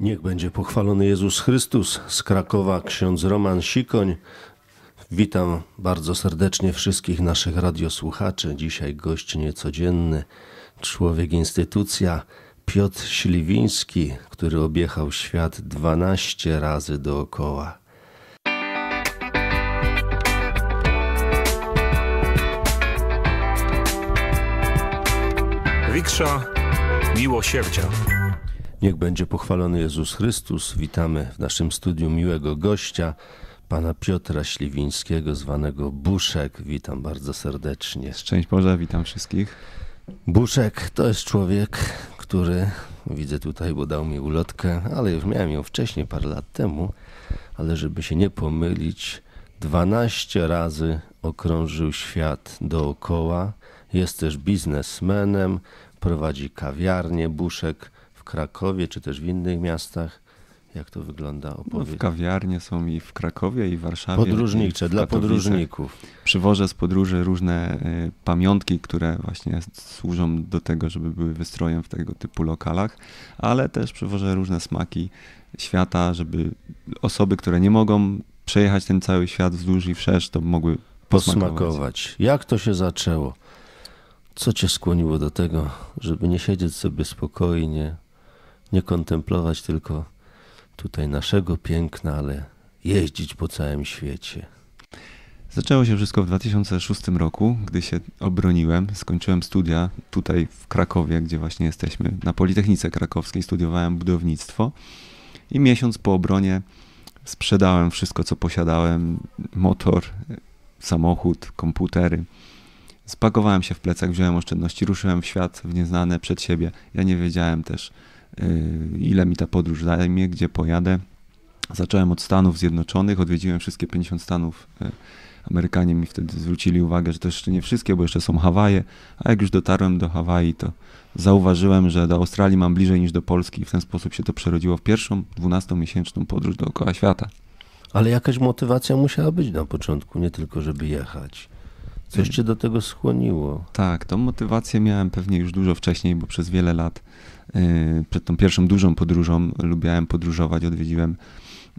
Niech będzie pochwalony Jezus Chrystus z Krakowa, ksiądz Roman Sikoń. Witam bardzo serdecznie wszystkich naszych radiosłuchaczy. Dzisiaj gość niecodzienny, człowiek instytucja Piotr Śliwiński, który objechał świat 12 razy dookoła. Wiksza Miłosierdzia. Niech będzie pochwalony Jezus Chrystus. Witamy w naszym studiu miłego gościa, pana Piotra Śliwińskiego, zwanego Buszek. Witam bardzo serdecznie. Szczęść Boże, witam wszystkich. Buszek to jest człowiek, który widzę tutaj, bo dał mi ulotkę, ale już miałem ją wcześniej, parę lat temu, ale żeby się nie pomylić, 12 razy okrążył świat dookoła. Jest też biznesmenem, prowadzi kawiarnię Buszek Krakowie, czy też w innych miastach? Jak to wygląda? Opowiedz. No, w kawiarnie są i w Krakowie, i w Warszawie. Podróżnicze, w dla podróżników. Przywożę z podróży różne y, pamiątki, które właśnie służą do tego, żeby były wystrojem w tego typu lokalach, ale też przywożę różne smaki świata, żeby osoby, które nie mogą przejechać ten cały świat wzdłuż i wszerz, to mogły posmakować. posmakować. Jak to się zaczęło? Co cię skłoniło do tego, żeby nie siedzieć sobie spokojnie, nie kontemplować tylko tutaj naszego piękna, ale jeździć po całym świecie. Zaczęło się wszystko w 2006 roku, gdy się obroniłem. Skończyłem studia tutaj w Krakowie, gdzie właśnie jesteśmy, na Politechnice Krakowskiej. Studiowałem budownictwo i miesiąc po obronie sprzedałem wszystko, co posiadałem: motor, samochód, komputery. Spakowałem się w plecach, wziąłem oszczędności, ruszyłem w świat, w nieznane przed siebie. Ja nie wiedziałem też, Y, ile mi ta podróż zajmie, gdzie pojadę. Zacząłem od Stanów Zjednoczonych, odwiedziłem wszystkie 50 stanów. Y, Amerykanie mi wtedy zwrócili uwagę, że to jeszcze nie wszystkie, bo jeszcze są Hawaje, a jak już dotarłem do Hawaii, to zauważyłem, że do Australii mam bliżej niż do Polski i w ten sposób się to przerodziło w pierwszą 12-miesięczną podróż dookoła świata. Ale jakaś motywacja musiała być na początku, nie tylko żeby jechać. Coś y. cię do tego skłoniło. Tak, tą motywację miałem pewnie już dużo wcześniej, bo przez wiele lat Y, przed tą pierwszą dużą podróżą lubiałem podróżować, odwiedziłem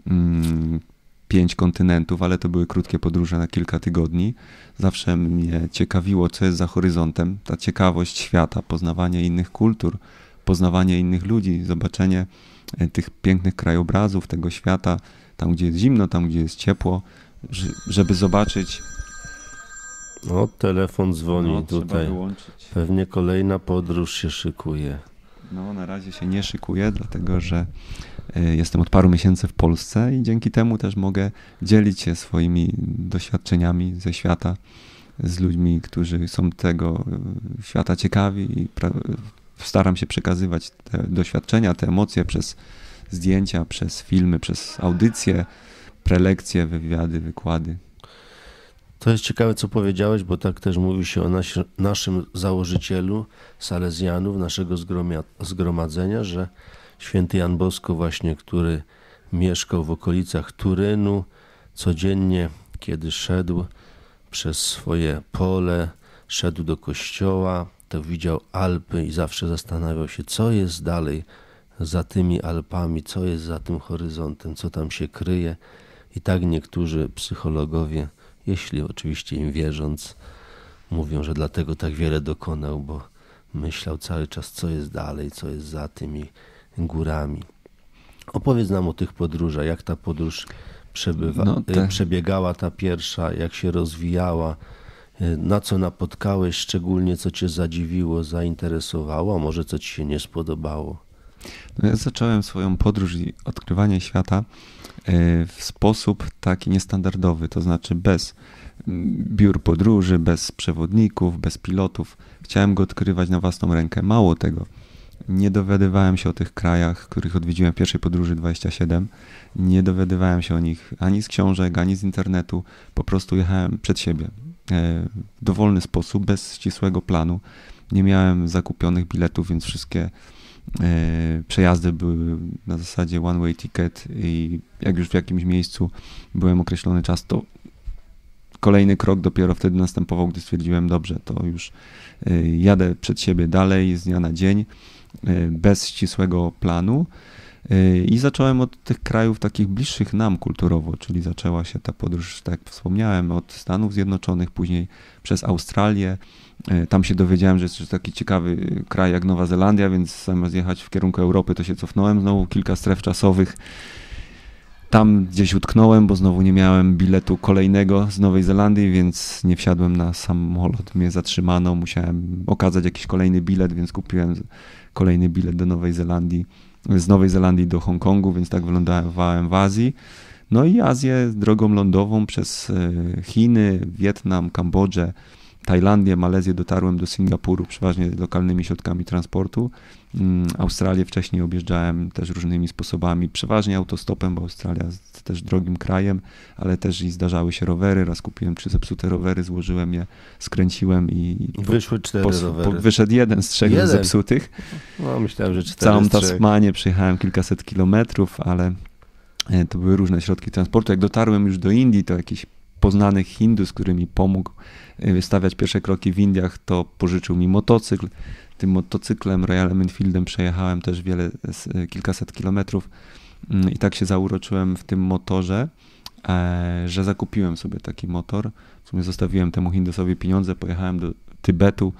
mm, pięć kontynentów, ale to były krótkie podróże na kilka tygodni. Zawsze mnie ciekawiło, co jest za horyzontem, ta ciekawość świata, poznawanie innych kultur, poznawanie innych ludzi, zobaczenie e, tych pięknych krajobrazów tego świata, tam gdzie jest zimno, tam gdzie jest ciepło, żeby zobaczyć. O, telefon dzwoni no, tutaj. Pewnie kolejna podróż się szykuje. No, na razie się nie szykuję, dlatego że e, jestem od paru miesięcy w Polsce i dzięki temu też mogę dzielić się swoimi doświadczeniami ze świata z ludźmi, którzy są tego e, świata ciekawi i e, staram się przekazywać te doświadczenia, te emocje przez zdjęcia, przez filmy, przez audycje, prelekcje, wywiady, wykłady. To jest ciekawe, co powiedziałeś, bo tak też mówi się o naszym założycielu Salezjanów, naszego zgromia, zgromadzenia, że święty Jan Bosko właśnie, który mieszkał w okolicach Turynu, codziennie, kiedy szedł przez swoje pole, szedł do kościoła, to widział Alpy i zawsze zastanawiał się, co jest dalej za tymi Alpami, co jest za tym horyzontem, co tam się kryje. I tak niektórzy psychologowie jeśli oczywiście im wierząc mówią, że dlatego tak wiele dokonał, bo myślał cały czas, co jest dalej, co jest za tymi górami. Opowiedz nam o tych podróżach, jak ta podróż przebywa, no te... przebiegała ta pierwsza, jak się rozwijała, y, na co napotkałeś, szczególnie co cię zadziwiło, zainteresowało, a może co ci się nie spodobało. No ja zacząłem swoją podróż i odkrywanie świata e, w sposób taki niestandardowy, to znaczy bez mm, biur podróży, bez przewodników, bez pilotów. Chciałem go odkrywać na własną rękę. Mało tego, nie dowiadywałem się o tych krajach, których odwiedziłem w pierwszej podróży 27. Nie dowiadywałem się o nich ani z książek, ani z internetu. Po prostu jechałem przed siebie e, w dowolny sposób, bez ścisłego planu. Nie miałem zakupionych biletów, więc wszystkie E, przejazdy były na zasadzie one way ticket i jak już w jakimś miejscu byłem określony czas, to kolejny krok dopiero wtedy następował, gdy stwierdziłem, dobrze, to już e, jadę przed siebie dalej z dnia na dzień, e, bez ścisłego planu. I zacząłem od tych krajów takich bliższych nam kulturowo, czyli zaczęła się ta podróż, tak jak wspomniałem, od Stanów Zjednoczonych, później przez Australię, E, tam się dowiedziałem, że jest taki ciekawy e, kraj jak Nowa Zelandia, więc zamiast jechać w kierunku Europy, to się cofnąłem. Znowu kilka stref czasowych. Tam gdzieś utknąłem, bo znowu nie miałem biletu kolejnego z Nowej Zelandii, więc nie wsiadłem na samolot. Mnie zatrzymano, musiałem okazać jakiś kolejny bilet, więc kupiłem kolejny bilet do Nowej Zelandii, z Nowej Zelandii do Hongkongu, więc tak wylądowałem w Azji. No i Azję drogą lądową przez e, Chiny, Wietnam, Kambodżę, Tajlandię, Malezję dotarłem do Singapuru przeważnie lokalnymi środkami transportu. Mm, Australię wcześniej objeżdżałem też różnymi sposobami, przeważnie autostopem, bo Australia jest też drogim krajem, ale też i zdarzały się rowery. Raz kupiłem trzy zepsute rowery, złożyłem je, skręciłem i. Wyszły cztery po, rowery. Po, wyszedł jeden z trzech jeden. zepsutych. No, myślałem, że cztery. Całą Tasmanię przyjechałem kilkaset kilometrów, ale e, to były różne środki transportu. Jak dotarłem już do Indii, to jakieś poznanych Hindus, który którymi pomógł e, wystawiać pierwsze kroki w Indiach, to pożyczył mi motocykl. Tym motocyklem Royalem Enfieldem przejechałem też wiele, e, kilkaset kilometrów mm, i tak się zauroczyłem w tym motorze, e, że zakupiłem sobie taki motor. W sumie zostawiłem temu Hindusowi pieniądze, pojechałem do Tybetu,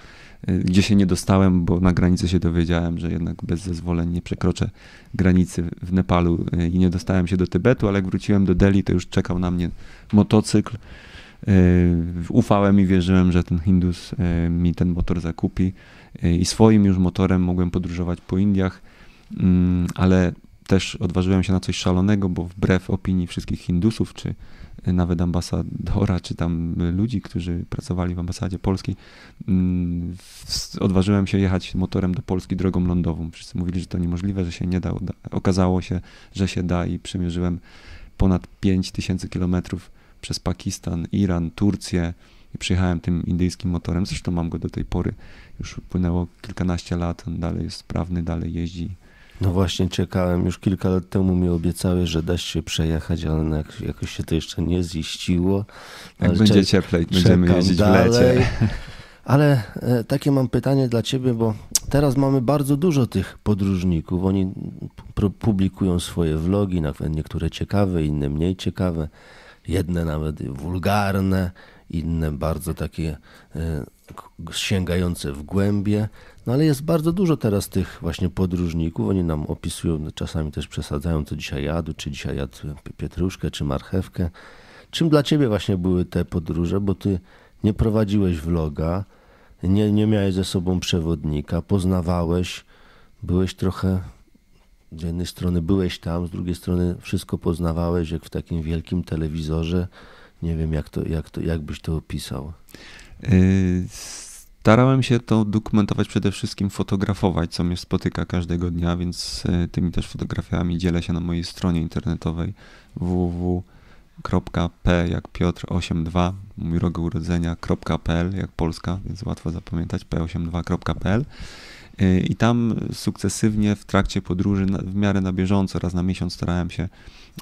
gdzie się nie dostałem, bo na granicy się dowiedziałem, że jednak bez zezwoleń nie przekroczę granicy w Nepalu e, i nie dostałem się do Tybetu, ale jak wróciłem do Delhi, to już czekał na mnie motocykl. E, ufałem i wierzyłem, że ten Hindus e, mi ten motor zakupi i swoim już motorem mogłem podróżować po Indiach, mm, ale też odważyłem się na coś szalonego, bo wbrew opinii wszystkich Hindusów czy nawet ambasadora, czy tam ludzi, którzy pracowali w ambasadzie polskiej, mm, odważyłem się jechać motorem do Polski drogą lądową. Wszyscy mówili, że to niemożliwe, że się nie da. Okazało się, że się da i przemierzyłem ponad 5000 kilometrów przez Pakistan, Iran, Turcję i przyjechałem tym indyjskim motorem. Zresztą mam go do tej pory. Już upłynęło kilkanaście lat, on dalej jest sprawny, dalej jeździ no właśnie, czekałem. Już kilka lat temu mi obiecałeś, że daś się przejechać, ale no jakoś się to jeszcze nie ziściło. Jak będzie cieplej, będziemy jeździć dalej. w lecie. Ale e, takie mam pytanie dla ciebie, bo teraz mamy bardzo dużo tych podróżników. Oni publikują swoje vlogi, nawet niektóre ciekawe, inne mniej ciekawe, jedne nawet wulgarne, inne bardzo takie e, sięgające w głębie. No ale jest bardzo dużo teraz tych właśnie podróżników. Oni nam opisują, czasami też przesadzają, co dzisiaj jadł, czy dzisiaj jadł pietruszkę, czy marchewkę. Czym dla ciebie właśnie były te podróże? Bo ty nie prowadziłeś vloga, nie, nie miałeś ze sobą przewodnika, poznawałeś, byłeś trochę z jednej strony byłeś tam, z drugiej strony wszystko poznawałeś, jak w takim wielkim telewizorze. Nie wiem, jak, to, jak, to, jak byś to opisał. Y, Starałem się to dokumentować przede wszystkim, fotografować, co mnie spotyka każdego dnia, więc e, tymi też fotografiami dzielę się na mojej stronie internetowej www.p jak Piotr 82, mój rok urodzenia.pl jak Polska, więc łatwo zapamiętać p82.pl e, i tam sukcesywnie w trakcie podróży w miarę na bieżąco, raz na miesiąc starałem się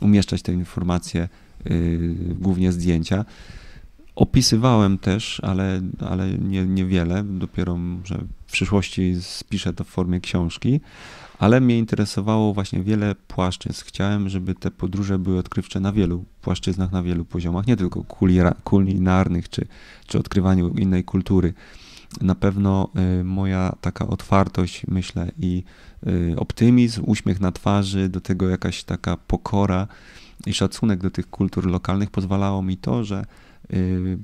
umieszczać te informacje, e, głównie zdjęcia. Opisywałem też, ale, ale nie, niewiele, dopiero że w przyszłości spiszę to w formie książki, ale mnie interesowało właśnie wiele płaszczyzn. Chciałem, żeby te podróże były odkrywcze na wielu płaszczyznach, na wielu poziomach, nie tylko kulinarnych czy, czy odkrywaniu innej kultury. Na pewno y, moja taka otwartość, myślę, i y, optymizm, uśmiech na twarzy, do tego jakaś taka pokora i szacunek do tych kultur lokalnych pozwalało mi to, że w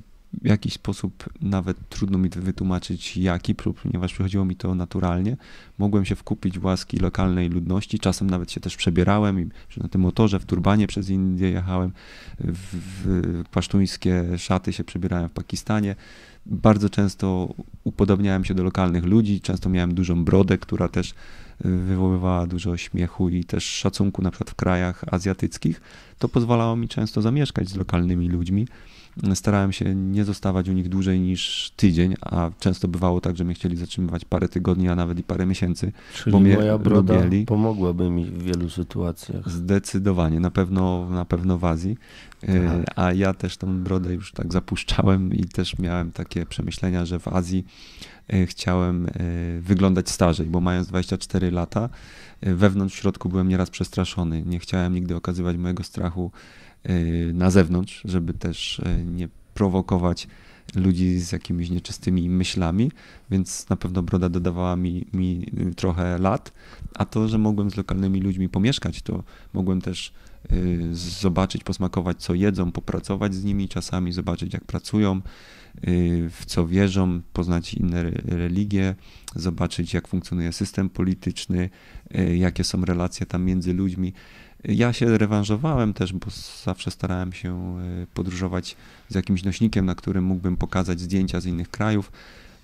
jakiś sposób nawet trudno mi wytłumaczyć jaki, ponieważ przychodziło mi to naturalnie. Mogłem się wkupić w łaski lokalnej ludności, czasem nawet się też przebierałem i na tym motorze w turbanie przez Indię jechałem, w pasztuńskie szaty się przebierałem w Pakistanie. Bardzo często upodobniałem się do lokalnych ludzi, często miałem dużą brodę, która też y, wywoływała dużo śmiechu i też szacunku na przykład w krajach azjatyckich. To pozwalało mi często zamieszkać z lokalnymi ludźmi starałem się nie zostawać u nich dłużej niż tydzień, a często bywało tak, że mnie chcieli zatrzymywać parę tygodni, a nawet i parę miesięcy, Czyli bo mnie moja broda lubieli. pomogłaby mi w wielu sytuacjach. Zdecydowanie, na pewno, na pewno w Azji. Aha. Tak. E, a ja też tą brodę już tak zapuszczałem i też miałem takie przemyślenia, że w Azji e, chciałem e, wyglądać starzej, bo mając 24 lata, wewnątrz w środku byłem nieraz przestraszony. Nie chciałem nigdy okazywać mojego strachu Y, na zewnątrz, żeby też y, nie prowokować ludzi z jakimiś nieczystymi myślami, więc na pewno broda dodawała mi, mi y, trochę lat, a to, że mogłem z lokalnymi ludźmi pomieszkać, to mogłem też zobaczyć, posmakować, co jedzą, popracować z nimi czasami, zobaczyć, jak pracują, w co wierzą, poznać inne religie, zobaczyć, jak funkcjonuje system polityczny, jakie są relacje tam między ludźmi. Ja się rewanżowałem też, bo zawsze starałem się e, podróżować z jakimś nośnikiem, na którym mógłbym pokazać zdjęcia z innych krajów.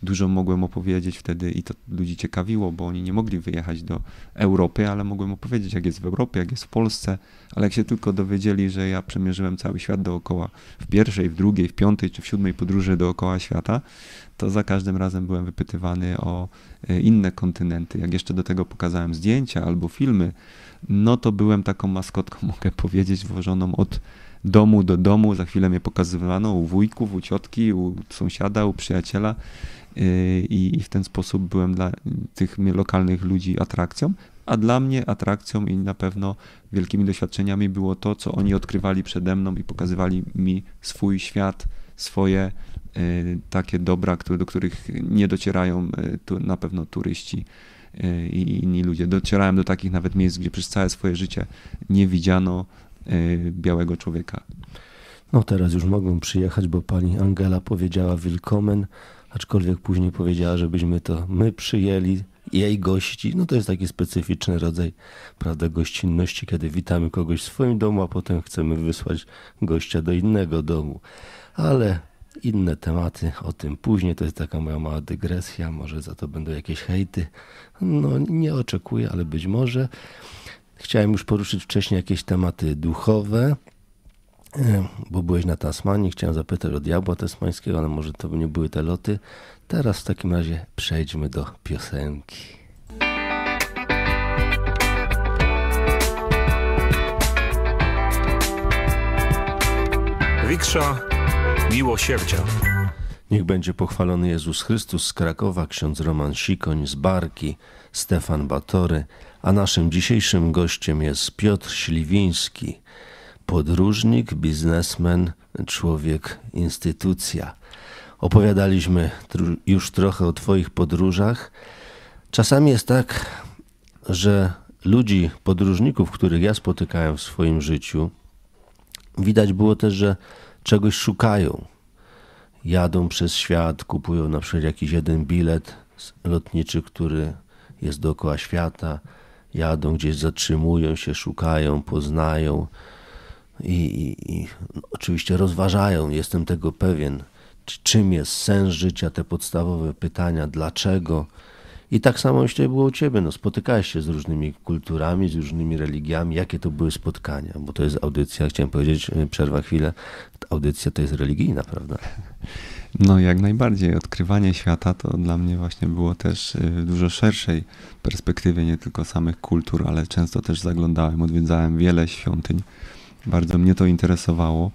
Dużo mogłem opowiedzieć wtedy i to ludzi ciekawiło, bo oni nie mogli wyjechać do Europy, ale mogłem opowiedzieć, jak jest w Europie, jak jest w Polsce. Ale jak się tylko dowiedzieli, że ja przemierzyłem cały świat dookoła w pierwszej, w drugiej, w piątej czy w siódmej podróży dookoła świata, to za każdym razem byłem wypytywany o e, inne kontynenty. Jak jeszcze do tego pokazałem zdjęcia albo filmy, no to byłem taką maskotką, mogę powiedzieć, włożoną od domu do domu. Za chwilę mnie pokazywano u wujków, u ciotki, u sąsiada, u przyjaciela yy, i, w ten sposób byłem dla tych lokalnych ludzi atrakcją. A dla mnie atrakcją i na pewno wielkimi doświadczeniami było to, co oni odkrywali przede mną i pokazywali mi swój świat, swoje yy, takie dobra, do których nie docierają yy, na pewno turyści i inni ludzie. Docierałem do takich nawet miejsc, gdzie przez całe swoje życie nie widziano e, białego człowieka. No teraz już mogą przyjechać, bo pani Angela powiedziała Willkommen, aczkolwiek później powiedziała, żebyśmy to my przyjęli, jej gości. No to jest taki specyficzny rodzaj prawda, gościnności, kiedy witamy kogoś w swoim domu, a potem chcemy wysłać gościa do innego domu. Ale inne tematy, o tym później. To jest taka moja mała dygresja, może za to będą jakieś hejty. No nie oczekuję, ale być może. Chciałem już poruszyć wcześniej jakieś tematy duchowe, e, bo byłeś na Tasmanii, chciałem zapytać o diabła tasmańskiego, ale może to by nie były te loty. Teraz w takim razie przejdźmy do piosenki. Wiksza miłosierdzia. Niech będzie pochwalony Jezus Chrystus z Krakowa, ksiądz Roman Sikoń z Barki, Stefan Batory, a naszym dzisiejszym gościem jest Piotr Śliwiński, podróżnik, biznesmen, człowiek, instytucja. Opowiadaliśmy już trochę o Twoich podróżach. Czasami jest tak, że ludzi, podróżników, których ja spotykałem w swoim życiu, widać było też, że czegoś szukają. Jadą przez świat, kupują na przykład jakiś jeden bilet lotniczy, który jest dookoła świata, jadą gdzieś, zatrzymują się, szukają, poznają i, i, i oczywiście rozważają, jestem tego pewien, czym jest sens życia, te podstawowe pytania, dlaczego, i tak samo myślę było u ciebie. No, spotykałeś się z różnymi kulturami, z różnymi religiami. Jakie to były spotkania? Bo to jest audycja, chciałem powiedzieć, y, przerwa chwilę. Audycja to jest religijna, prawda? No, jak najbardziej. Odkrywanie świata to dla mnie właśnie było też y, w dużo szerszej perspektywie, nie tylko samych kultur, ale często też zaglądałem, odwiedzałem wiele świątyń. Bardzo mnie to interesowało,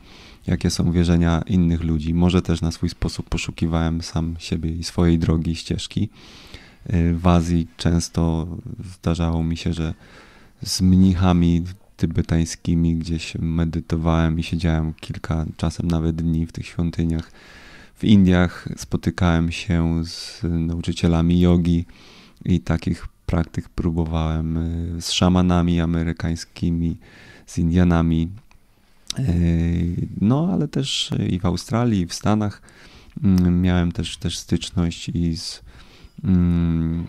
jakie są wierzenia innych ludzi. Może też na swój sposób poszukiwałem sam siebie i swojej drogi, ścieżki w Azji często zdarzało mi się, że z mnichami tybetańskimi gdzieś medytowałem i siedziałem kilka, czasem nawet dni w tych świątyniach. W Indiach spotykałem się z nauczycielami jogi i takich praktyk próbowałem y, z szamanami amerykańskimi, z Indianami. Y, no, ale też i w Australii, i w Stanach y, miałem też, też styczność i z Mm,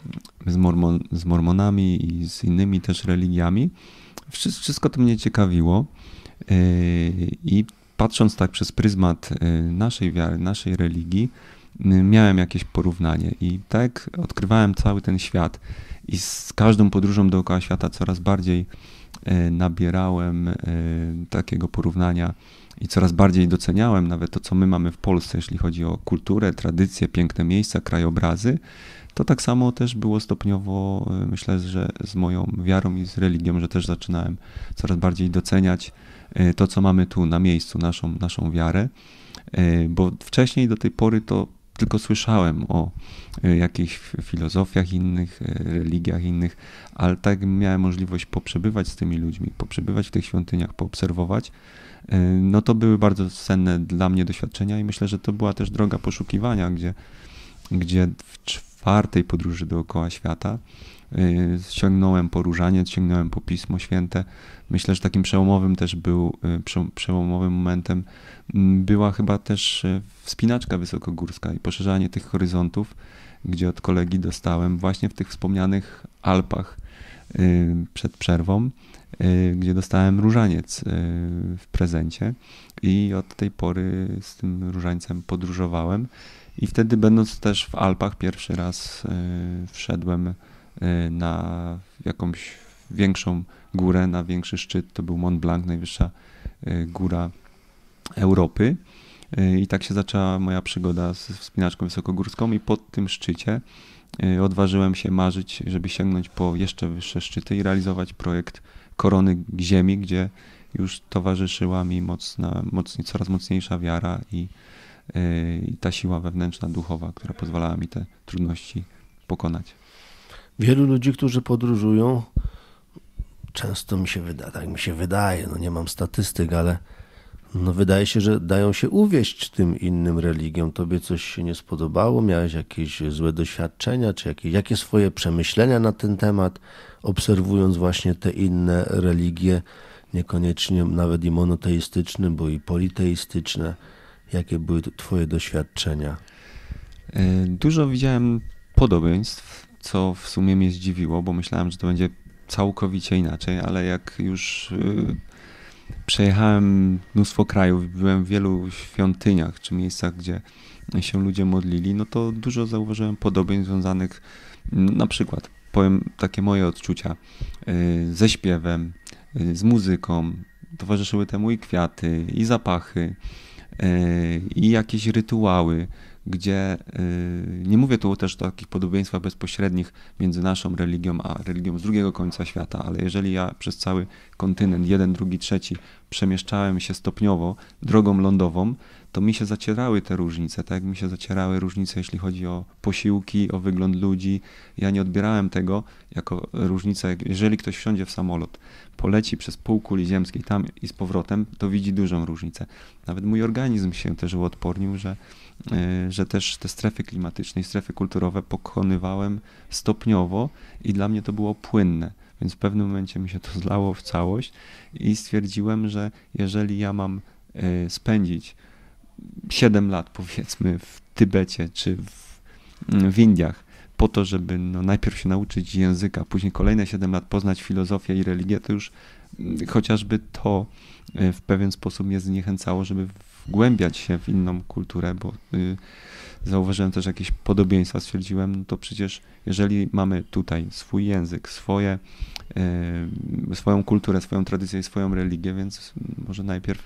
z, mormon, z mormonami i z innymi też religiami. Wszystko to mnie ciekawiło y, i patrząc tak przez pryzmat y, naszej wiary, naszej religii, y, miałem jakieś porównanie i tak odkrywałem cały ten świat i z każdą podróżą dookoła świata coraz bardziej nabierałem takiego porównania i coraz bardziej doceniałem nawet to, co my mamy w Polsce, jeśli chodzi o kulturę, tradycje, piękne miejsca, krajobrazy, to tak samo też było stopniowo, y, myślę, że z moją wiarą i z religią, że też zaczynałem coraz bardziej doceniać y, to, co mamy tu na miejscu, naszą, naszą wiarę, y, bo wcześniej do tej pory to tylko słyszałem o jakichś filozofiach innych, religiach innych, ale tak miałem możliwość poprzebywać z tymi ludźmi, poprzebywać w tych świątyniach, poobserwować, no to były bardzo cenne dla mnie doświadczenia i myślę, że to była też droga poszukiwania, gdzie, gdzie w czwartej podróży dookoła świata y, Ściągnąłem po różaniec, po Pismo Święte. Myślę, że takim przełomowym też był, y, przełomowym momentem mm, była chyba też y, wspinaczka wysokogórska i poszerzanie tych horyzontów, gdzie od kolegi dostałem właśnie w tych wspomnianych Alpach przed przerwą, gdzie dostałem różaniec w prezencie i od tej pory z tym różańcem podróżowałem i wtedy będąc też w Alpach pierwszy raz y, wszedłem y, na jakąś większą górę, na większy szczyt. To był Mont Blanc, najwyższa y, góra Europy. I tak się zaczęła moja przygoda z wspinaczką wysokogórską i pod tym szczycie odważyłem się marzyć, żeby sięgnąć po jeszcze wyższe szczyty i realizować projekt Korony Ziemi, gdzie już towarzyszyła mi mocna, mocniej, coraz mocniejsza wiara i Y, i ta siła wewnętrzna, duchowa, która pozwalała mi te trudności pokonać. Wielu ludzi, którzy podróżują, często mi się wydaje, tak mi się wydaje, no nie mam statystyk, ale no wydaje się, że dają się uwieść tym innym religiom. Tobie coś się nie spodobało, miałeś jakieś złe doświadczenia, czy jakieś, jakie swoje przemyślenia na ten temat, obserwując właśnie te inne religie, niekoniecznie nawet i monoteistyczne, bo i politeistyczne. Jakie były Twoje doświadczenia? E, dużo widziałem podobieństw, co w sumie mnie zdziwiło, bo myślałem, że to będzie całkowicie inaczej, ale jak już y, przejechałem mnóstwo krajów, byłem w wielu świątyniach czy miejscach, gdzie się ludzie modlili, no to dużo zauważyłem podobieństw związanych, na przykład powiem takie moje odczucia, y, ze śpiewem, y, z muzyką, towarzyszyły temu i kwiaty, i zapachy, E, i jakieś rytuały, gdzie e, nie mówię tu też o takich podobieństwach bezpośrednich między naszą religią a religią z drugiego końca świata, ale jeżeli ja przez cały kontynent, jeden, drugi, trzeci, przemieszczałem się stopniowo drogą lądową, to mi się zacierały te różnice, tak mi się zacierały różnice, jeśli chodzi o posiłki, o wygląd ludzi. Ja nie odbierałem tego jako różnicę. Jeżeli ktoś wsiądzie w samolot, poleci przez pół kuli ziemskiej tam i z powrotem, to widzi dużą różnicę. Nawet mój organizm się też uodpornił, że, y, że też te strefy klimatyczne i strefy kulturowe pokonywałem stopniowo i dla mnie to było płynne więc w pewnym momencie mi się to zlało w całość i stwierdziłem, że jeżeli ja mam e, spędzić 7 lat, powiedzmy, w Tybecie czy w, w Indiach, po to, żeby no, najpierw się nauczyć języka, później kolejne 7 lat poznać filozofię i religię, to już mm, chociażby to e, w pewien sposób mnie zniechęcało, żeby wgłębiać się w inną kulturę, bo y, zauważyłem też jakieś podobieństwa, stwierdziłem, no to przecież jeżeli mamy tutaj swój język, swoje, yy, swoją kulturę, swoją tradycję i swoją religię, więc może najpierw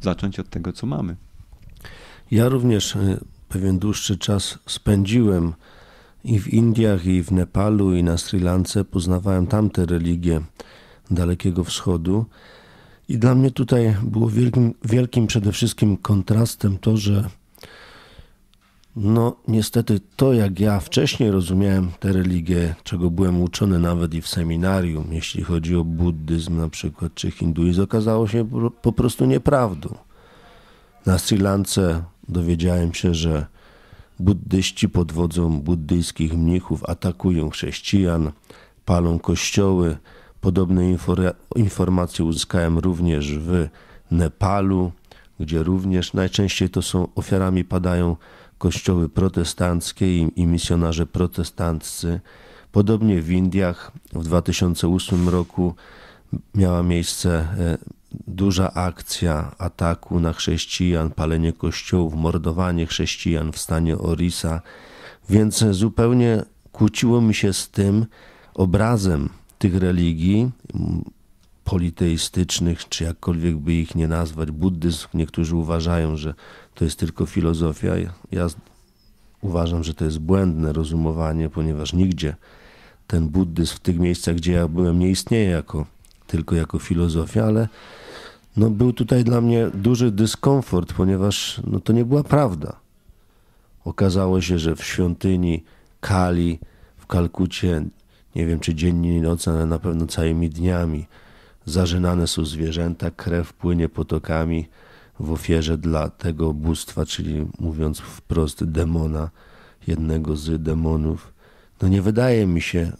zacząć od tego, co mamy. Ja również e, pewien dłuższy czas spędziłem i w Indiach, i w Nepalu, i na Sri Lance. Poznawałem tamte religie Dalekiego Wschodu. I dla mnie tutaj było wielkim, wielkim przede wszystkim kontrastem to, że no, niestety to, jak ja wcześniej rozumiałem tę religię, czego byłem uczony nawet i w seminarium, jeśli chodzi o buddyzm na przykład, czy hinduizm, okazało się po prostu nieprawdą. Na Sri Lance dowiedziałem się, że buddyści pod wodzą buddyjskich mnichów atakują chrześcijan, palą kościoły. Podobne informacje uzyskałem również w Nepalu, gdzie również najczęściej to są ofiarami padają kościoły protestanckie i, i misjonarze protestanccy. Podobnie w Indiach w 2008 roku miała miejsce e, duża akcja ataku na chrześcijan, palenie kościołów, mordowanie chrześcijan w stanie Orisa, więc zupełnie kłóciło mi się z tym obrazem tych religii politeistycznych, czy jakkolwiek by ich nie nazwać. Buddyzm, niektórzy uważają, że to jest tylko filozofia. Ja uważam, że to jest błędne rozumowanie, ponieważ nigdzie ten buddyzm w tych miejscach, gdzie ja byłem, nie istnieje jako, tylko jako filozofia, ale no, był tutaj dla mnie duży dyskomfort, ponieważ no, to nie była prawda. Okazało się, że w świątyni Kali w Kalkucie, nie wiem czy dziennie i noc, ale na pewno całymi dniami, zażynane są zwierzęta, krew płynie potokami, w ofierze dla tego bóstwa, czyli mówiąc wprost demona, jednego z demonów. No nie wydaje mi się,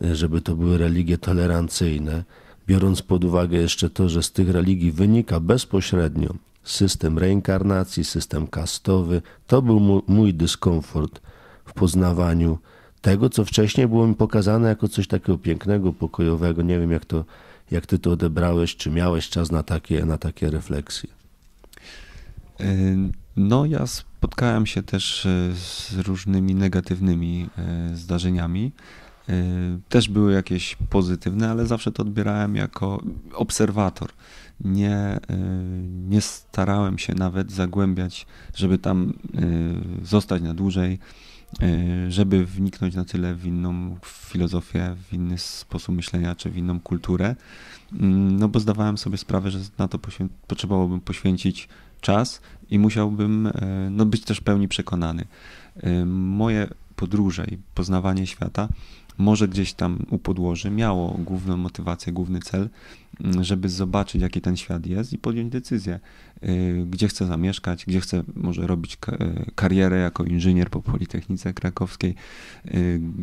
żeby to były religie tolerancyjne, biorąc pod uwagę jeszcze to, że z tych religii wynika bezpośrednio system reinkarnacji, system kastowy. To był mój dyskomfort w poznawaniu tego, co wcześniej było mi pokazane jako coś takiego pięknego, pokojowego. Nie wiem, jak, to, jak ty to odebrałeś, czy miałeś czas na takie, na takie refleksje. Y, no, ja spotkałem się też y, z różnymi negatywnymi y, zdarzeniami. Też były jakieś pozytywne, ale zawsze to odbierałem jako obserwator. Nie, nie starałem się nawet zagłębiać, żeby tam zostać na dłużej, żeby wniknąć na tyle w inną filozofię, w inny sposób myślenia czy w inną kulturę. Mm, no bo zdawałem sobie sprawę, że na to poświę- potrzebowałbym poświęcić czas i musiałbym e, no, być też w pełni przekonany. E, moje podróże i poznawanie świata może gdzieś tam u podłoży miało główną motywację, główny cel, żeby zobaczyć, jaki ten świat jest i podjąć decyzję, e, gdzie chcę zamieszkać, gdzie chcę może robić karierę jako inżynier po Politechnice Krakowskiej,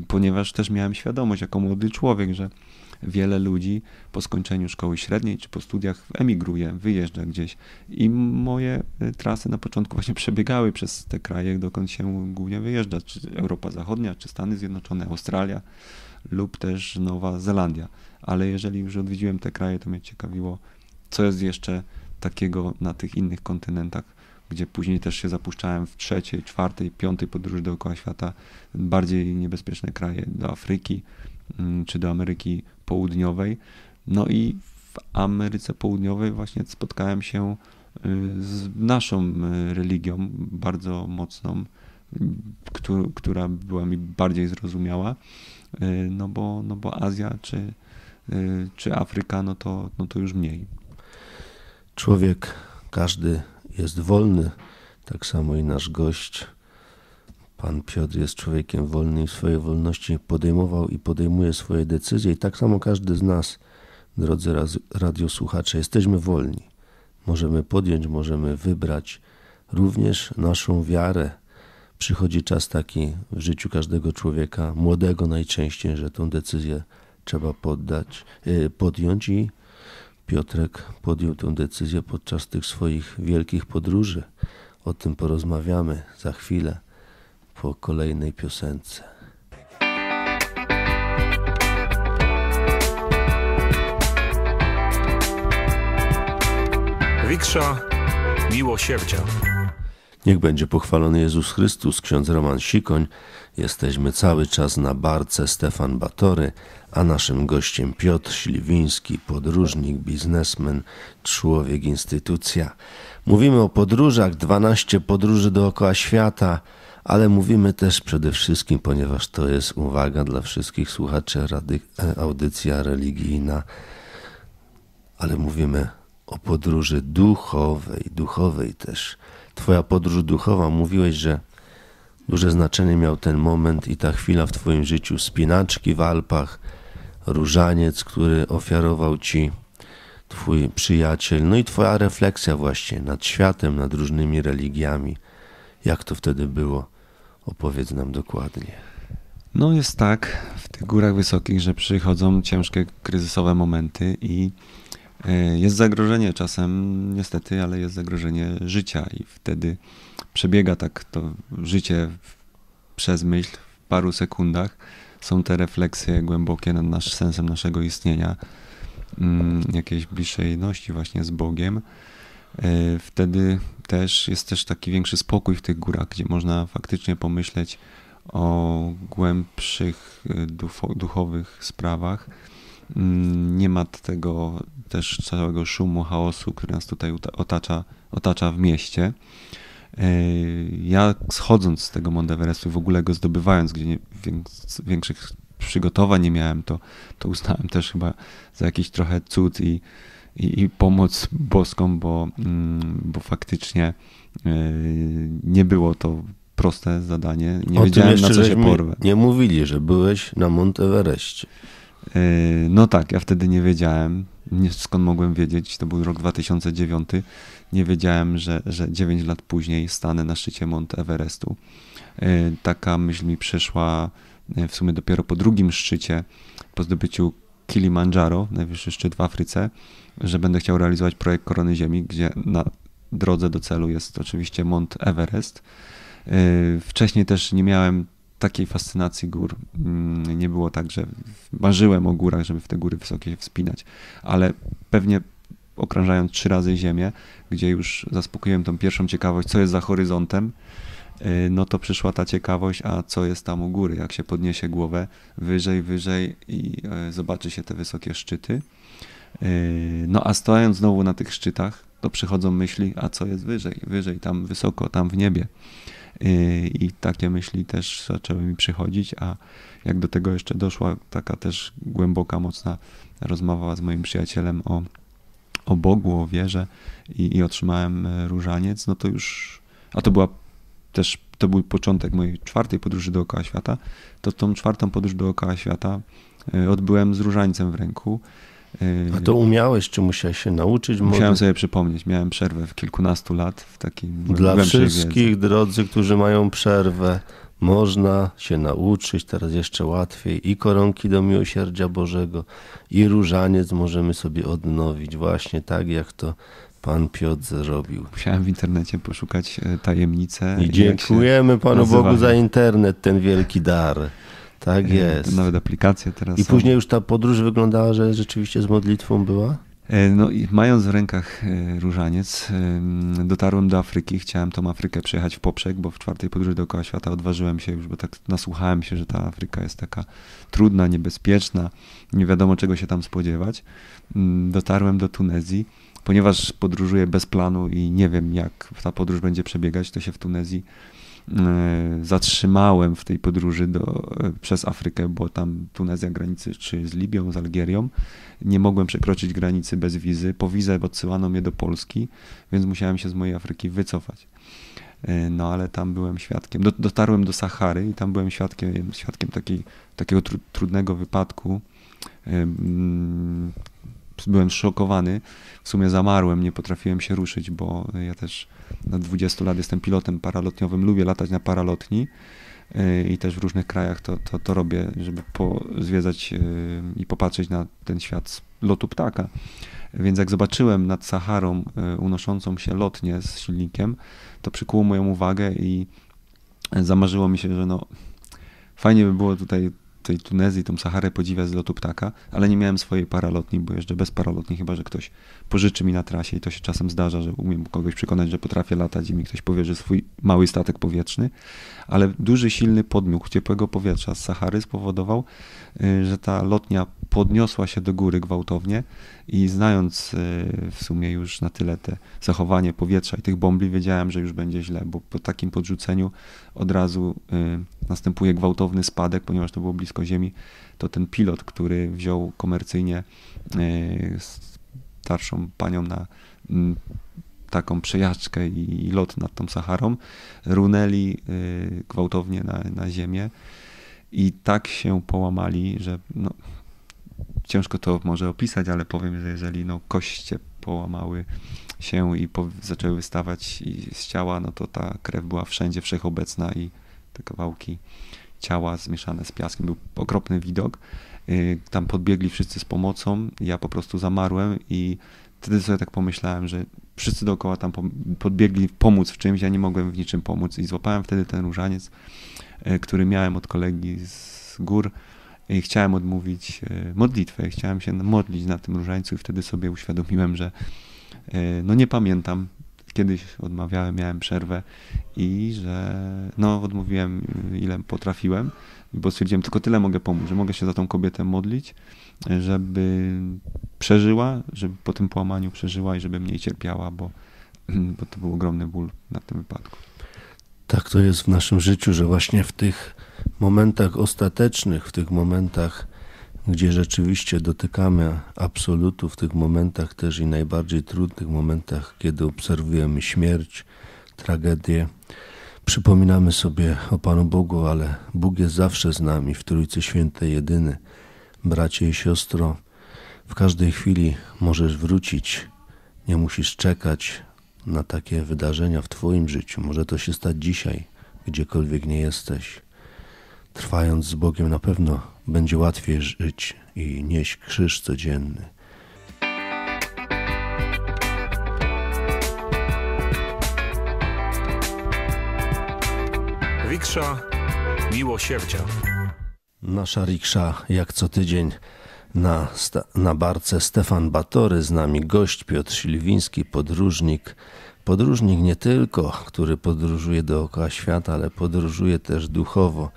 ponieważ też miałem świadomość jako młody człowiek, że Wiele ludzi po skończeniu szkoły średniej czy po studiach emigruje, wyjeżdża gdzieś i moje y, trasy na początku właśnie przebiegały przez te kraje, dokąd się głównie wyjeżdża, czy Europa Zachodnia, czy Stany Zjednoczone, Australia lub też Nowa Zelandia. Ale jeżeli już odwiedziłem te kraje, to mnie ciekawiło, co jest jeszcze takiego na tych innych kontynentach, gdzie później też się zapuszczałem w trzeciej, czwartej, piątej podróży dookoła świata, bardziej niebezpieczne kraje do Afryki mm, czy do Ameryki Południowej. No i w Ameryce Południowej właśnie spotkałem się y, z naszą y, religią bardzo mocną, która była mi bardziej zrozumiała, y, no bo, no bo Azja czy, czy Afryka, no to, no to już mniej. Człowiek, każdy jest wolny, tak samo i nasz gość Pan Piotr jest człowiekiem wolnym w swojej wolności podejmował i podejmuje swoje decyzje i tak samo każdy z nas, drodzy radiosłuchacze, jesteśmy wolni. Możemy podjąć, możemy wybrać również naszą wiarę. Przychodzi czas taki w życiu każdego człowieka, młodego najczęściej, że tą decyzję trzeba poddać, y, podjąć i Piotrek podjął tę decyzję podczas tych swoich wielkich podróży. O tym porozmawiamy za chwilę po kolejnej piosence. Wiksza Miłosierdzia. Niech będzie pochwalony Jezus Chrystus, ksiądz Roman Sikoń. Jesteśmy cały czas na barce Stefan Batory, a naszym gościem Piotr Śliwiński, podróżnik, biznesmen, człowiek, instytucja. Mówimy o podróżach, 12 podróży dookoła świata – ale mówimy też przede wszystkim, ponieważ to jest uwaga dla wszystkich słuchaczy, rady, e, audycja religijna, ale mówimy o podróży duchowej, duchowej też. Twoja podróż duchowa, mówiłeś, że duże znaczenie miał ten moment i ta chwila w Twoim życiu. Spinaczki w Alpach, różaniec, który ofiarował Ci Twój przyjaciel, no i Twoja refleksja właśnie nad światem, nad różnymi religiami. Jak to wtedy było? Opowiedz nam dokładnie. No jest tak w tych górach wysokich, że przychodzą ciężkie kryzysowe momenty i e, jest zagrożenie czasem, niestety, ale jest zagrożenie życia i wtedy przebiega tak to życie przez myśl w paru sekundach. Są te refleksje głębokie nad nasz, sensem naszego istnienia, mm, jakiejś bliższej jedności właśnie z Bogiem. E, wtedy też jest też taki większy spokój w tych górach, gdzie można faktycznie pomyśleć o głębszych y, duchowych sprawach. Mm, nie ma tego też całego szumu, chaosu, który nas tutaj otacza, otacza w mieście. E, ja schodząc z tego Mount i w ogóle go zdobywając, gdzie nie, większych przygotowań nie miałem, to, to uznałem też chyba za jakiś trochę cud i i, i pomoc boską, bo, mm, bo faktycznie e, nie było to proste zadanie. Nie o wiedziałem na co się porwę. Nie mówili, że byłeś na Montevereście. E, no tak, ja wtedy nie wiedziałem. Nie, skąd mogłem wiedzieć? To był rok 2009. Nie wiedziałem, że, że 9 lat później stanę na szczycie Mont Everestu. E, taka myśl mi przyszła w sumie dopiero po drugim szczycie, po zdobyciu Kilimandżaro, najwyższy szczyt w Afryce że będę chciał realizować projekt Korony Ziemi, gdzie na drodze do celu jest oczywiście Mont Everest. Y, wcześniej też nie miałem takiej fascynacji gór. Mm, nie było tak, że marzyłem o górach, żeby w te góry wysokie się wspinać, ale pewnie okrążając trzy razy Ziemię, gdzie już zaspokoiłem tą pierwszą ciekawość, co jest za horyzontem, y, no to przyszła ta ciekawość, a co jest tam u góry, jak się podniesie głowę wyżej, wyżej i y, zobaczy się te wysokie szczyty. Yy, no a stojąc znowu na tych szczytach, to przychodzą myśli, a co jest wyżej, wyżej, tam wysoko, tam w niebie. Yy, I takie myśli też zaczęły mi przychodzić, a jak do tego jeszcze doszła taka też głęboka, mocna rozmowa z moim przyjacielem o, o Bogu, o wierze i, i otrzymałem e, różaniec, no to już, a to była też, to był początek mojej czwartej podróży dookoła świata, to tą czwartą podróż dookoła świata e, odbyłem z różańcem w ręku Y, A to umiałeś, czy musiałeś się nauczyć? Musiałem sobie przypomnieć, miałem przerwę w kilkunastu lat w takim. Dla wszystkich, wiedzy. drodzy, którzy mają przerwę, można się nauczyć teraz jeszcze łatwiej i koronki do miłosierdzia Bożego, i różaniec możemy sobie odnowić, właśnie tak jak to Pan Piotr zrobił. Musiałem w internecie poszukać e, tajemnicę. I dziękujemy Panu Bogu za internet, ten wielki dar. Tak e, jest. Nawet aplikacje teraz. I są. później już ta podróż wyglądała, że rzeczywiście z modlitwą była? E, no i mając w rękach e, różaniec, dotarłem do Afryki. Chciałem tą Afrykę przejechać w poprzek, bo w czwartej podróży dookoła świata odważyłem się już, bo tak nasłuchałem się, że ta Afryka jest taka trudna, niebezpieczna, nie wiadomo czego się tam spodziewać. Mm, dotarłem do Tunezji. Ponieważ podróżuję bez planu i nie wiem, jak ta podróż będzie przebiegać, to się w Tunezji Y, zatrzymałem w tej podróży do, y, przez Afrykę, bo tam Tunezja granicy czy z Libią, z Algierią, nie mogłem przekroczyć granicy bez wizy. Po wizę odsyłano mnie do Polski, więc musiałem się z mojej Afryki wycofać. Y, no ale tam byłem świadkiem. dotarłem do Sahary i tam byłem świadkiem, świadkiem taki, takiego tru, trudnego wypadku. Byłem szokowany, w sumie zamarłem, nie potrafiłem się ruszyć, bo ja też na 20 lat jestem pilotem paralotniowym, lubię latać na paralotni y, i też w różnych krajach to, to, to robię, żeby zwiedzać y, i popatrzeć na ten świat z lotu ptaka. Więc jak zobaczyłem nad Saharą y, unoszącą się lotnię z silnikiem, to przykuło moją uwagę i zamarzyło mi się, że no fajnie by było tutaj tej Tunezji, tą Saharę podziwia z lotu ptaka, ale nie miałem swojej paralotni, bo jeżdżę bez paralotni, chyba że ktoś pożyczy mi na trasie i to się czasem zdarza, że umiem kogoś przekonać, że potrafię latać i mi ktoś powierzy swój mały statek powietrzny, ale duży, silny podmuch ciepłego powietrza z Sahary spowodował, Y, że ta lotnia podniosła się do góry gwałtownie i znając y, w sumie już na tyle te zachowanie powietrza i tych bombli, wiedziałem, że już będzie źle, bo po takim podrzuceniu od razu y, następuje gwałtowny spadek, ponieważ to było blisko ziemi, to ten pilot, który wziął komercyjnie starszą panią na mm, taką przejażdżkę i lot nad tą Saharą, runęli gwałtownie na, na ziemię i tak się połamali, że no, ciężko to może opisać, ale powiem, że jeżeli no, koście połamały się i po, zaczęły wystawać z ciała, no to ta krew była wszędzie wszechobecna i te kawałki ciała zmieszane z piaskiem. Był okropny widok. Y, tam podbiegli wszyscy z pomocą. Ja po prostu zamarłem i wtedy sobie tak pomyślałem, że wszyscy dookoła tam podbiegli pomóc w czymś, ja nie mogłem w niczym pomóc i złapałem wtedy ten różaniec, e, który miałem od kolegi z gór i chciałem odmówić e, modlitwę, chciałem się modlić na tym różańcu i wtedy sobie uświadomiłem, że e, no nie pamiętam, kiedyś odmawiałem, miałem przerwę i że no odmówiłem ile potrafiłem, bo stwierdziłem tylko tyle mogę pomóc, że mogę się za tą kobietę modlić, żeby przeżyła, żeby po tym połamaniu przeżyła i żeby mniej cierpiała, bo, bo to był ogromny ból na tym wypadku. Tak to jest w naszym życiu, że właśnie w tych momentach ostatecznych, w tych momentach, gdzie rzeczywiście dotykamy absolutu, w tych momentach też i najbardziej trudnych momentach, kiedy obserwujemy śmierć, tragedię, przypominamy sobie o Panu Bogu, ale Bóg jest zawsze z nami w Trójcy Świętej Jedyny bracie i siostro, w każdej chwili możesz wrócić. Nie musisz czekać na takie wydarzenia w Twoim życiu. Może to się stać dzisiaj, gdziekolwiek nie jesteś. Trwając z Bogiem na pewno będzie łatwiej żyć i nieść krzyż codzienny. Wiksza Miłosierdzia. Nasza riksza jak co tydzień na, na barce Stefan Batory, z nami gość Piotr Silwiński, podróżnik. Podróżnik nie tylko, który podróżuje dookoła świata, ale podróżuje też duchowo.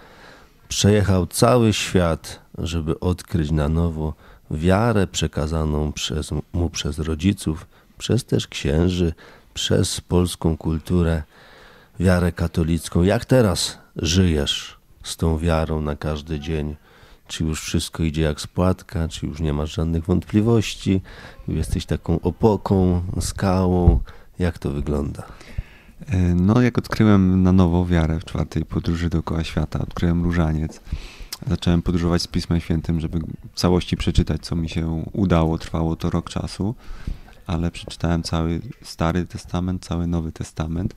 Przejechał cały świat, żeby odkryć na nowo wiarę przekazaną przez, mu przez rodziców, przez też księży, przez polską kulturę, wiarę katolicką. Jak teraz żyjesz? z tą wiarą na każdy dzień. Czy już wszystko idzie jak spłatka, czy już nie masz żadnych wątpliwości, jesteś taką opoką, skałą. Jak to wygląda? E, no, jak odkryłem na nowo wiarę w czwartej podróży dookoła świata, odkryłem różaniec. Zacząłem podróżować z Pismem Świętym, żeby w całości przeczytać, co mi się udało. Trwało to rok czasu, ale przeczytałem cały Stary Testament, cały Nowy Testament.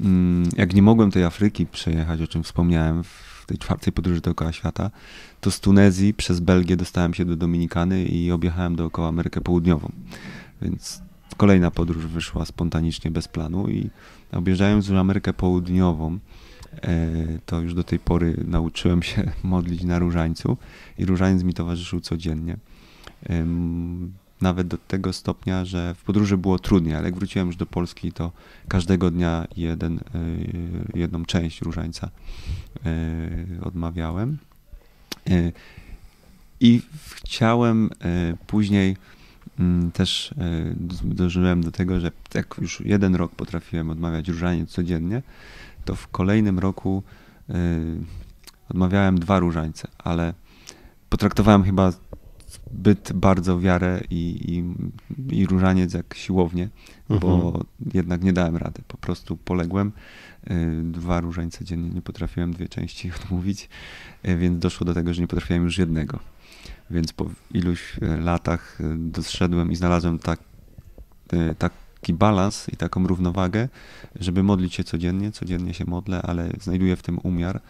Mm, jak nie mogłem tej Afryki przejechać, o czym wspomniałem w tej czwartej podróży dookoła świata, to z Tunezji przez Belgię dostałem się do Dominikany i objechałem dookoła Amerykę Południową. Więc kolejna podróż wyszła spontanicznie, bez planu i objeżdżając już Amerykę Południową, e, to już do tej pory nauczyłem się modlić na różańcu i różaniec mi towarzyszył codziennie nawet do tego stopnia, że w podróży było trudniej, ale jak wróciłem już do Polski, to każdego dnia jeden, y, jedną część różańca y, odmawiałem. Y, I chciałem później mm, też dożyłem do tego, że jak już jeden rok potrafiłem odmawiać różaniec codziennie, to w kolejnym roku odmawiałem dwa różańce, ale potraktowałem chyba zbyt bardzo wiarę i, i, i różaniec jak siłownie, mhm. bo jednak nie dałem rady. Po prostu poległem. Y, dwa różańce dziennie nie potrafiłem dwie części odmówić, y, więc doszło do tego, że nie potrafiłem już jednego. Więc po iluś y, latach doszedłem i znalazłem tak, taki balans i taką równowagę, żeby modlić się codziennie. Codziennie się modlę, ale znajduję w tym umiar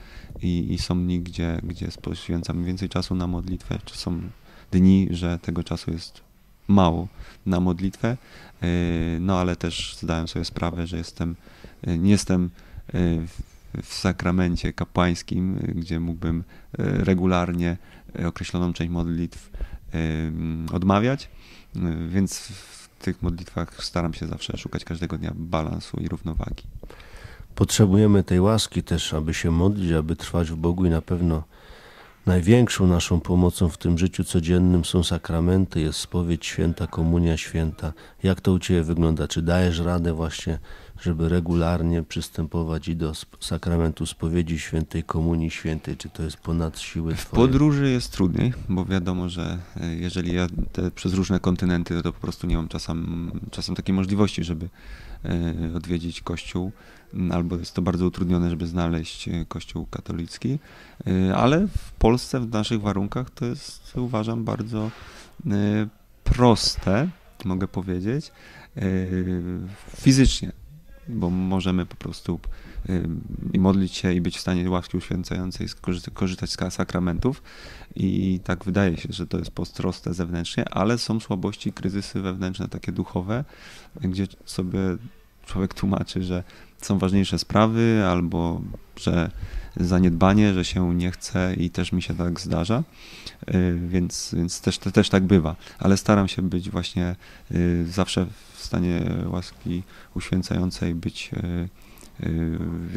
i, i są dni, gdzie, gdzie poświęcam więcej czasu na modlitwę, czy są dni, że tego czasu jest mało na modlitwę, e, no ale też zdałem sobie sprawę, że jestem, e, nie jestem e, w sakramencie kapłańskim, gdzie mógłbym regularnie określoną część modlitw odmawiać, więc w tych modlitwach staram się zawsze szukać każdego dnia balansu i równowagi. Potrzebujemy tej łaski też, aby się modlić, aby trwać w Bogu i na pewno Największą naszą pomocą w tym życiu codziennym są sakramenty, jest spowiedź święta, komunia święta. Jak to u Ciebie wygląda? Czy dajesz radę właśnie, żeby regularnie przystępować i do sakramentu spowiedzi świętej, komunii świętej? Czy to jest ponad siły Twoje? W podróży jest trudniej, bo wiadomo, że e, jeżeli ja przez różne kontynenty, no to po prostu nie mam czasem, czasem takiej możliwości, żeby e, odwiedzić kościół albo jest to bardzo utrudnione, żeby znaleźć e, kościół katolicki, e, ale w Polsce, w naszych warunkach to jest, uważam, bardzo e, proste, mogę powiedzieć, fizycznie, bo możemy po prostu i modlić się i być w stanie łaski uświęcającej, korzystać z sakramentów. I tak wydaje się, że to jest postroste zewnętrznie, ale są słabości, kryzysy wewnętrzne, takie duchowe, gdzie sobie człowiek tłumaczy, że są ważniejsze sprawy, albo że zaniedbanie, że się nie chce i też mi się tak zdarza, y, więc, więc też, te, też tak bywa. Ale staram się być właśnie y, zawsze w stanie łaski uświęcającej, być y,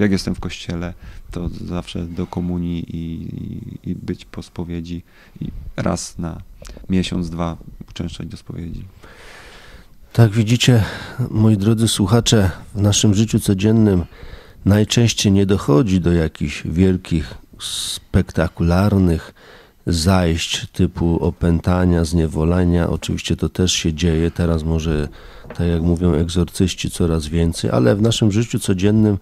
jak jestem w kościele, to zawsze do komunii i, i, i być po spowiedzi i raz na miesiąc, dwa uczęszczać do spowiedzi. Tak widzicie, moi drodzy słuchacze, w naszym życiu codziennym najczęściej nie dochodzi do jakichś wielkich, spektakularnych zajść typu opętania, zniewolenia. Oczywiście to też się dzieje. Teraz może, tak jak mówią egzorcyści, coraz więcej, ale w naszym życiu codziennym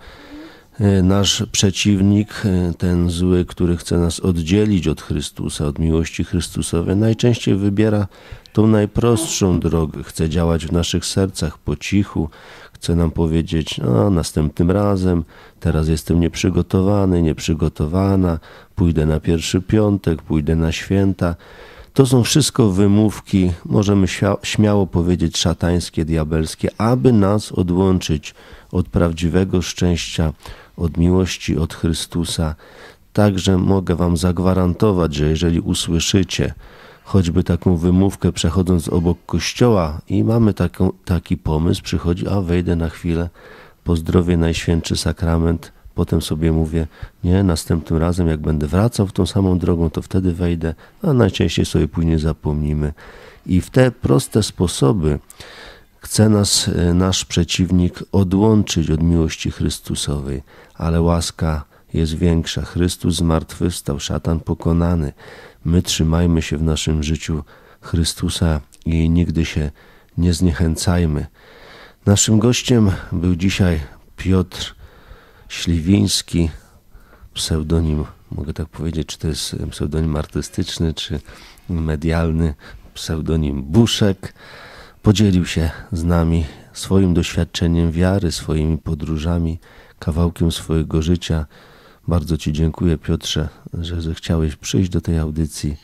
E, nasz przeciwnik, e, ten zły, który chce nas oddzielić od Chrystusa, od miłości Chrystusowej, najczęściej wybiera tą najprostszą drogę. Chce działać w naszych sercach po cichu, chce nam powiedzieć: no, następnym razem, teraz jestem nieprzygotowany, nieprzygotowana, pójdę na pierwszy piątek, pójdę na święta. To są wszystko wymówki, możemy śmiało powiedzieć, szatańskie, diabelskie, aby nas odłączyć od prawdziwego szczęścia, od miłości, od Chrystusa. Także mogę Wam zagwarantować, że jeżeli usłyszycie choćby taką wymówkę przechodząc obok kościoła i mamy taką, taki pomysł, przychodzi, a wejdę na chwilę, pozdrowię Najświętszy Sakrament, Potem sobie mówię, nie, następnym razem jak będę wracał w tą samą drogą, to wtedy wejdę, a najczęściej sobie później zapomnimy. I w te proste sposoby chce nas e, nasz przeciwnik odłączyć od miłości Chrystusowej, ale łaska jest większa. Chrystus zmartwychwstał, szatan pokonany. My trzymajmy się w naszym życiu Chrystusa i nigdy się nie zniechęcajmy. Naszym gościem był dzisiaj Piotr Śliwiński, pseudonim, mogę tak powiedzieć, czy to jest pseudonim artystyczny, czy medialny, pseudonim Buszek, podzielił się z nami swoim doświadczeniem wiary, swoimi podróżami, kawałkiem swojego życia. Bardzo Ci dziękuję, Piotrze, że zechciałeś przyjść do tej audycji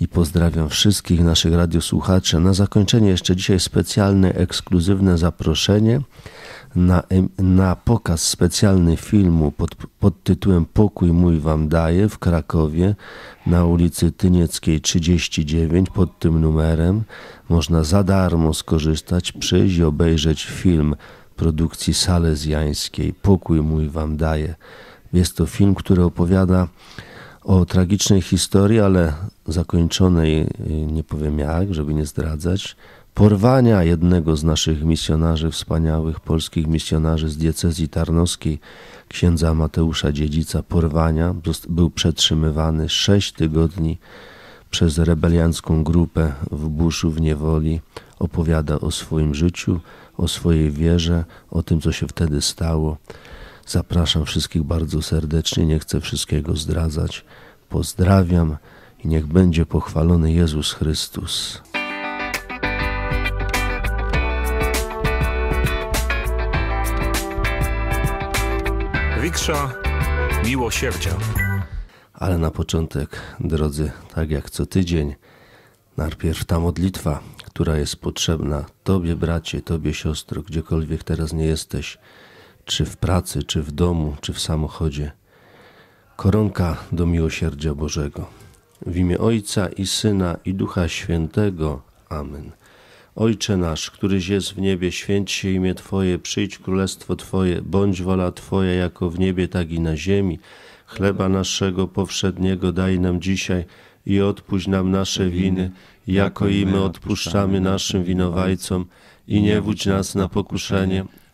i pozdrawiam wszystkich naszych radiosłuchaczy. Na zakończenie jeszcze dzisiaj specjalne, ekskluzywne zaproszenie na, na pokaz specjalny filmu pod, pod tytułem Pokój mój wam daje w Krakowie na ulicy Tynieckiej 39 pod tym numerem. Można za darmo skorzystać, przyjść i obejrzeć film produkcji salezjańskiej Pokój mój wam daje. Jest to film, który opowiada o tragicznej historii, ale zakończonej, y, nie powiem jak, żeby nie zdradzać, porwania jednego z naszych misjonarzy, wspaniałych polskich misjonarzy z diecezji tarnowskiej, księdza Mateusza Dziedzica, porwania, był przetrzymywany sześć tygodni przez rebeliancką grupę w buszu, w niewoli, opowiada o swoim życiu, o swojej wierze, o tym, co się wtedy stało. Zapraszam wszystkich bardzo serdecznie, nie chcę wszystkiego zdradzać. Pozdrawiam i niech będzie pochwalony Jezus Chrystus. Wiksza Miłosierdzia. Ale na początek, drodzy, tak jak co tydzień, najpierw ta modlitwa, która jest potrzebna Tobie, bracie, Tobie, siostro, gdziekolwiek teraz nie jesteś czy w pracy, czy w domu, czy w samochodzie. Koronka do miłosierdzia Bożego. W imię Ojca i Syna i Ducha Świętego. Amen. Ojcze nasz, któryś jest w niebie, święć się imię Twoje, przyjdź królestwo Twoje, bądź wola Twoja jako w niebie, tak i na ziemi. Chleba naszego powszedniego daj nam dzisiaj i odpuść nam nasze winy, jako i my odpuszczamy naszym winowajcom i nie wódź nas na pokuszenie,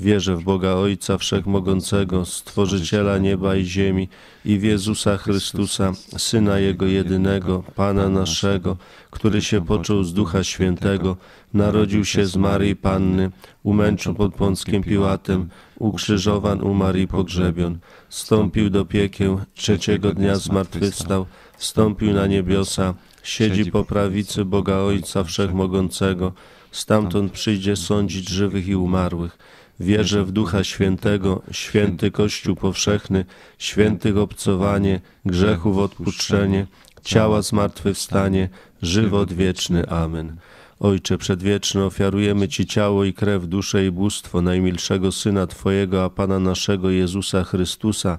Wierzę w Boga Ojca Wszechmogącego, Stworzyciela nieba i ziemi i w Jezusa Chrystusa, Syna Jego jedynego, Pana naszego, który się począł z Ducha Świętego, narodził się z Marii Panny, umęczył pod Pąckiem Piłatem, ukrzyżowan, umarł i pogrzebion. Wstąpił do piekieł, trzeciego dnia zmartwychwstał, wstąpił na niebiosa, siedzi po prawicy Boga Ojca Wszechmogącego, stamtąd przyjdzie sądzić żywych i umarłych. Wierzę w Ducha Świętego, święty Kościół powszechny, świętych obcowanie, grzechów odpuszczenie, ciała zmartwychwstanie, żywot wieczny. Amen. Ojcze przedwieczny, ofiarujemy Ci ciało i krew, duszę i bóstwo najmilszego Syna Twojego, a Pana naszego Jezusa Chrystusa,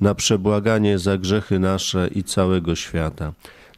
na przebłaganie za grzechy nasze i całego świata.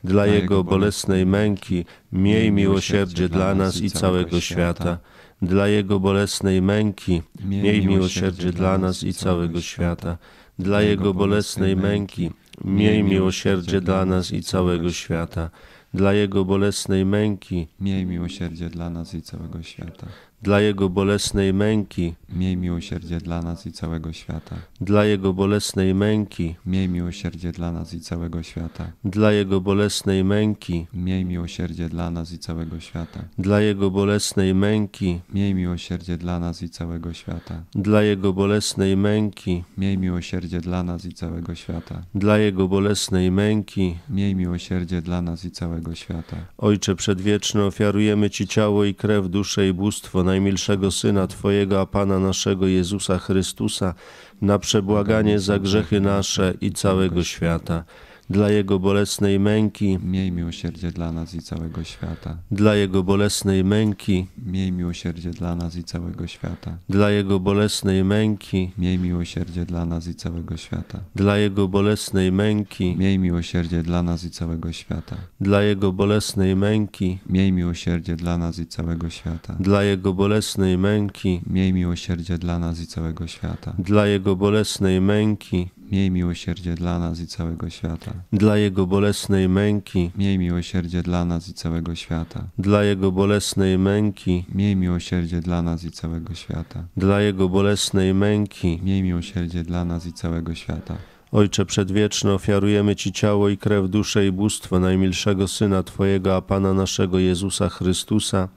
Dla Jego bolesnej męki miej miłosierdzie dla nas i całego świata dla Jego bolesnej męki, miej, miej miłosierdzie dla nas i całego świata. Dla Jego bolesnej męki, miej miłosierdzie dla nas i całego świata. Dla Jego bolesnej męki, miej miłosierdzie dla nas i całego świata dla Jego bolesnej męki. Miej miłosierdzie dla nas i całego świata. Dla Jego bolesnej męki. Miej miłosierdzie dla nas i całego świata. Dla Jego bolesnej męki. Miej miłosierdzie dla nas i całego świata. Dla Jego bolesnej męki. Miej miłosierdzie dla nas i całego świata. Dla Jego bolesnej męki. Miej miłosierdzie dla nas i całego świata. Dla Jego bolesnej męki. Miej miłosierdzie dla nas i całego świata. Ojcze Przedwieczny, ofiarujemy Ci ciało i krew, duszę i bóstwo na najmilszego Syna Twojego, a Pana naszego Jezusa Chrystusa, na przebłaganie za grzechy nasze i całego świata dla Jego bolesnej męki. Miej miłosierdzie dla nas i całego świata. Dla Jego bolesnej męki. Miej miłosierdzie dla nas i całego świata. Dla Jego bolesnej męki. Miej miłosierdzie dla nas i całego świata. Dla Jego bolesnej męki. Miej miłosierdzie dla nas i całego świata. Dla Jego bolesnej męki. Miej miłosierdzie dla nas i całego świata. Dla Jego bolesnej męki. Miej miłosierdzie dla nas i całego świata. Dla Jego bolesnej męki. Miej miłosierdzie dla nas i całego świata. Dla Jego bolesnej męki. Miej miłosierdzie dla nas i całego świata. Dla Jego bolesnej męki. Miej miłosierdzie dla nas i całego świata. Dla Jego bolesnej męki. Miej miłosierdzie dla nas i całego świata. Ojcze Przedwieczny, ofiarujemy Ci ciało i krew, duszę i bóstwo najmilszego Syna Twojego, a Pana naszego Jezusa Chrystusa.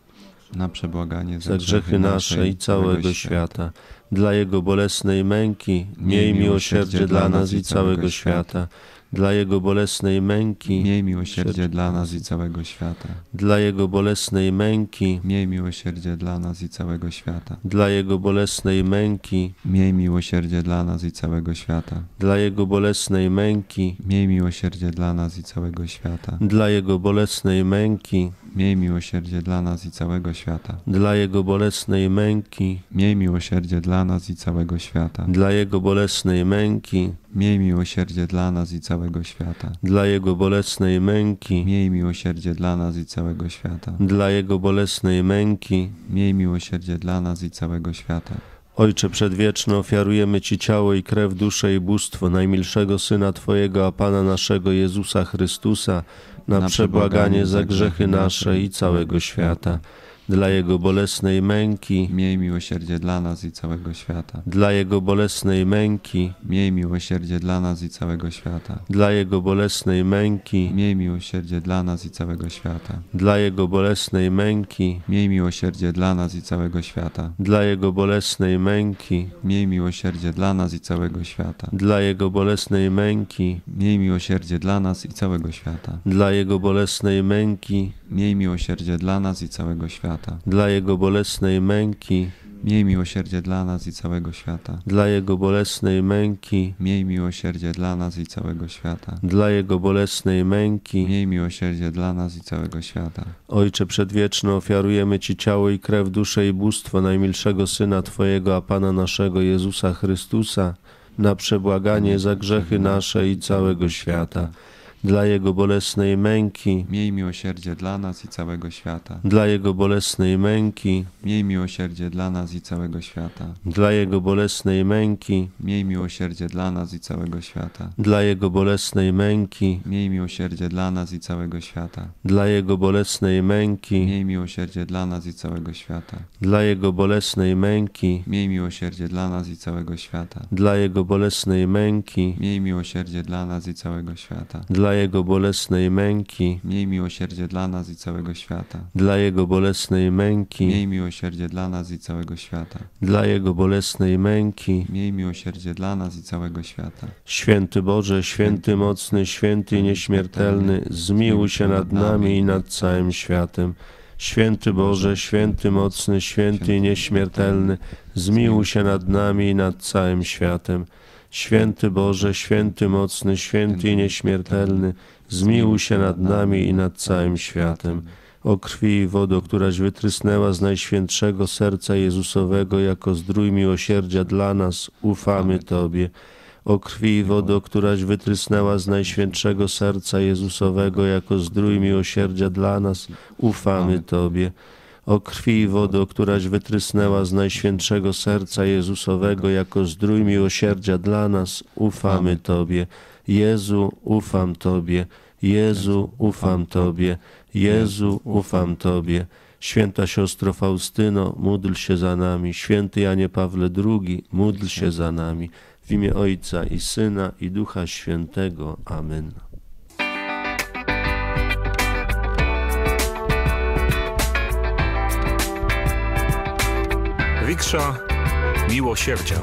Na przebłaganie za, za grzechy, grzechy nasze i całego świata. świata dla Jego bolesnej męki, miej miłosierdzie dla nas i całego świata. Dla Jego bolesnej męki. Miej miłosierdzie dla nas i całego świata. Dla Jego bolesnej męki. Miej miłosierdzie dla nas i całego świata. Dla Jego bolesnej męki. Miej miłosierdzie dla nas i całego świata. Dla Jego bolesnej męki. Miej miłosierdzie dla nas i całego świata. Dla Jego bolesnej męki. Miej miłosierdzie dla nas i całego świata. Dla Jego bolesnej męki. Miej miłosierdzie dla nas i całego świata. Dla Jego bolesnej męki. Miej miłosierdzie dla nas i całego świata. Dla Jego bolesnej męki. Miej miłosierdzie dla nas i całego świata. Dla Jego bolesnej męki. Miej miłosierdzie dla nas i całego świata. Ojcze Przedwieczny, ofiarujemy Ci ciało i krew, duszę i bóstwo najmilszego Syna Twojego, a Pana naszego Jezusa Chrystusa, na, na przebłaganie za grzechy nasze i całego świata. świata dla Jego bolesnej męki. Miej miłosierdzie dla nas i całego świata. Dla Jego bolesnej męki. Miej miłosierdzie dla nas i całego świata. Dla Jego bolesnej męki. Miej miłosierdzie dla nas i całego świata. Dla Jego bolesnej męki. Miej miłosierdzie dla nas i całego świata. Dla Jego bolesnej męki. Miej miłosierdzie dla nas i całego świata. Dla Jego bolesnej męki. Miej miłosierdzie dla nas i całego świata. Dla Jego bolesnej męki Miej miłosierdzie dla nas i całego świata. Dla Jego bolesnej męki. Miej miłosierdzie dla nas i całego świata. Dla Jego bolesnej męki. Miej miłosierdzie dla nas i całego świata. Dla Jego bolesnej męki. Miej miłosierdzie dla nas i całego świata. Ojcze Przedwieczny, ofiarujemy Ci ciało i krew, duszę i bóstwo najmilszego Syna Twojego, a Pana naszego Jezusa Chrystusa, na przebłaganie za grzechy nasze i całego świata dla Jego bolesnej męki. Miej miłosierdzie dla nas i całego świata. Dla Jego bolesnej męki. Miej miłosierdzie dla nas i całego świata. Dla Jego bolesnej męki. Miej miłosierdzie dla nas i całego świata. Dla Jego bolesnej męki. Miej miłosierdzie dla nas i całego świata. Dla Jego bolesnej męki. Miej miłosierdzie dla nas i całego świata. Dla Jego bolesnej męki. Miej miłosierdzie dla nas i całego świata. Dla Jego bolesnej męki. Miej miłosierdzie dla nas i całego świata. Dla dla Jego bolesnej męki, miej miłosierdzie dla nas i całego świata. Dla Jego bolesnej męki, miej miłosierdzie dla nas i całego świata. Dla Jego bolesnej męki, miej miłosierdzie dla nas i całego świata. Święty Boże, święty mocny, święty nieśmiertelny, zmiłuj się nad nami i nad całym światem. Święty Boże, święty mocny, święty nieśmiertelny, zmiłuj się nad nami i nad całym światem. Święty Boże, święty mocny, święty i nieśmiertelny, zmiłuj się nad nami i nad całym światem. O krwi i wodo, któraś wytrysnęła z najświętszego serca Jezusowego jako zdrój miłosierdzia dla nas, ufamy Tobie. O krwi i wodo, któraś wytrysnęła z najświętszego serca Jezusowego jako zdrój miłosierdzia dla nas, ufamy Tobie o krwi i wodo, któraś wytrysnęła z Najświętszego Serca Jezusowego jako zdrój miłosierdzia dla nas, ufamy Tobie. Jezu, ufam Tobie. Jezu, ufam Tobie. Jezu, ufam Tobie. Święta siostro Faustyno, módl się za nami. Święty Janie Pawle II, módl się za nami. W imię Ojca i Syna i Ducha Świętego. Amen. Riksza Miłosierdzia.